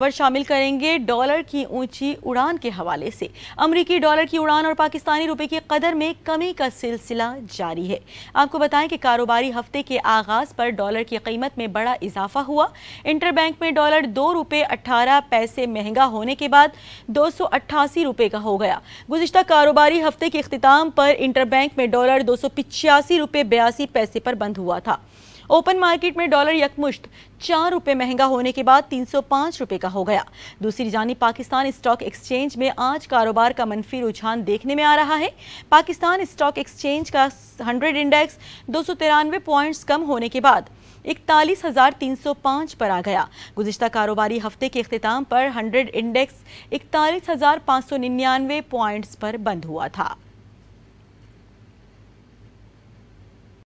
खबर शामिल करेंगे डॉलर की ऊंची उड़ान के हवाले से अमरीकी डॉलर की उड़ान और पाकिस्तानी रुपए की कदर में कमी का सिलसिला जारी है आपको बताएं कि कारोबारी हफ्ते के आगाज पर डॉलर की कीमत में बड़ा इजाफा हुआ इंटरबैंक में डॉलर दो रुपये अट्ठारह पैसे महंगा होने के बाद दो सौ अट्ठासी रुपए का हो गया गुजशत कारोबारी हफ्ते के अख्ताम पर इंटर में डॉलर दो सौ पिचासी बयासी पैसे पर बंद हुआ था ओपन मार्केट में डॉलर यकमुश्त चार रुपये महंगा होने के बाद तीन सौ पाँच रुपये का हो गया दूसरी जानी पाकिस्तान स्टॉक एक्सचेंज में आज कारोबार का मनफी रुझान देखने में आ रहा है पाकिस्तान स्टॉक एक्सचेंज का हंड्रेड इंडेक्स दो सौ तिरानवे पॉइंट्स कम होने के बाद इकतालीस हज़ार तीन सौ पाँच पर आ गया गुजशत कारोबारी हफ्ते के अख्ताम पर हंड्रेड इंडेक्स इकतालीस हज़ार पाँच सौ निन्यानवे पॉइंट्स पर बंद हुआ था